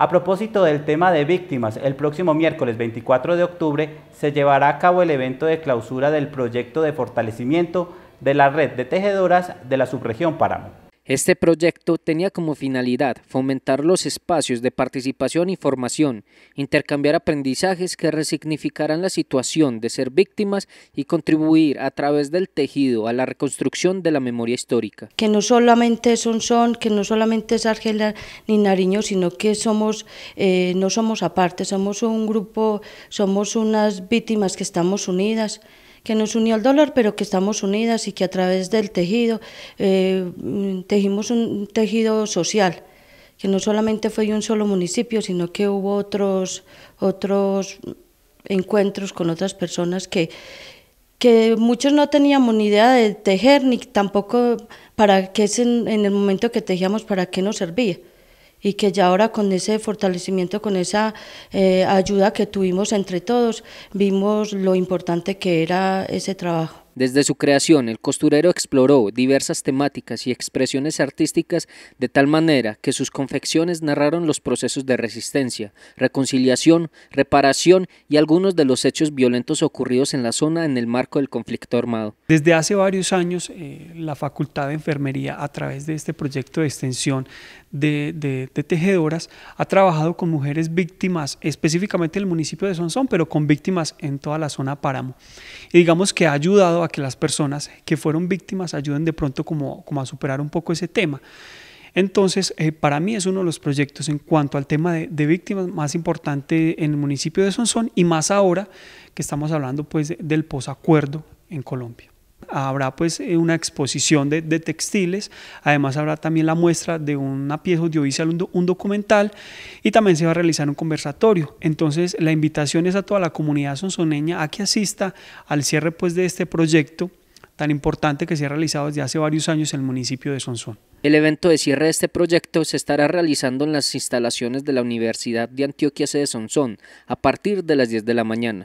A propósito del tema de víctimas, el próximo miércoles 24 de octubre se llevará a cabo el evento de clausura del proyecto de fortalecimiento de la red de tejedoras de la subregión Páramo. Este proyecto tenía como finalidad fomentar los espacios de participación y formación, intercambiar aprendizajes que resignificaran la situación de ser víctimas y contribuir a través del tejido a la reconstrucción de la memoria histórica. Que no solamente es son, que no solamente es Argelia ni Nariño, sino que somos, eh, no somos aparte, somos un grupo, somos unas víctimas que estamos unidas que nos unió al dolor, pero que estamos unidas y que a través del tejido eh, tejimos un tejido social, que no solamente fue un solo municipio, sino que hubo otros, otros encuentros con otras personas que, que muchos no teníamos ni idea de tejer, ni tampoco para qué es en el momento que tejíamos, para qué nos servía y que ya ahora con ese fortalecimiento, con esa eh, ayuda que tuvimos entre todos, vimos lo importante que era ese trabajo. Desde su creación, el costurero exploró diversas temáticas y expresiones artísticas de tal manera que sus confecciones narraron los procesos de resistencia, reconciliación, reparación y algunos de los hechos violentos ocurridos en la zona en el marco del conflicto armado. Desde hace varios años, eh, la Facultad de Enfermería, a través de este proyecto de extensión de, de, tejedoras, ha trabajado con mujeres víctimas, específicamente en el municipio de Sonsón, pero con víctimas en toda la zona páramo. Y digamos que ha ayudado a que las personas que fueron víctimas ayuden de pronto como, como a superar un poco ese tema. Entonces, eh, para mí es uno de los proyectos en cuanto al tema de, víctimas más importante en el municipio de Sonsón y más ahora que estamos hablando pues del posacuerdo en Colombia. Habrá pues eh, una exposición de, textiles, además habrá también la muestra de una pieza audiovisual, un, documental y también se va a realizar un conversatorio. Entonces la invitación es a toda la comunidad sonsoneña a que asista al cierre pues de este proyecto tan importante que se ha realizado desde hace varios años en el municipio de Sonsón. El evento de cierre de este proyecto se estará realizando en las instalaciones de la Universidad de Antioquia C de Sonsón a partir de las 10 de la mañana.